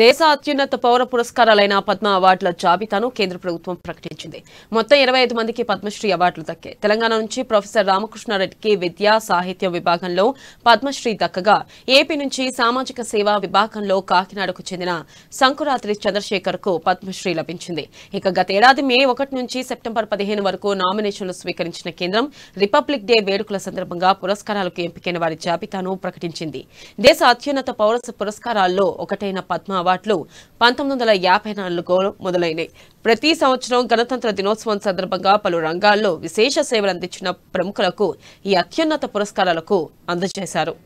దేశ అత్యున్నత పౌర పురస్కారాలైన పద్మ అవార్డుల జాబితాను కేంద్ర ప్రభుత్వం ప్రకటించింది మొత్తం ఇరవై ఐదు మందికి పద్మశ్రీ అవార్డులు దక్కాయి తెలంగాణ నుంచి ప్రొఫెసర్ రామకృష్ణారెడ్డికి విద్యా సాహిత్య విభాగంలో పద్మశ్రీ దక్కగా ఏపీ నుంచి సామాజిక సేవ విభాగంలో కాకినాడకు చెందిన శంకురాత్రి చంద్రశేఖర్ కు పద్మశ్రీ లభించింది ఇక గతేడాది మే ఒకటి నుంచి సెప్టెంబర్ పదిహేను వరకు నామినేషన్లు స్వీకరించిన కేంద్రం రిపబ్లిక్ డే వేడుకల సందర్భంగా పురస్కారాలకు ఎంపికైన వారి జాబితాను ప్రకటించింది దేశ అత్యున్నత పౌర పురస్కారాల్లో ఒకటైన పద్మ అవార్డులు పంతొమ్మిది వందల యాభై నాలుగులో మొదలైనవి ప్రతి సంవత్సరం గణతంత్ర దినోత్సవం సందర్భంగా పలు రంగాల్లో విశేష సేవలు అందించిన ప్రముఖులకు ఈ అత్యున్నత పురస్కారాలకు అందజేశారు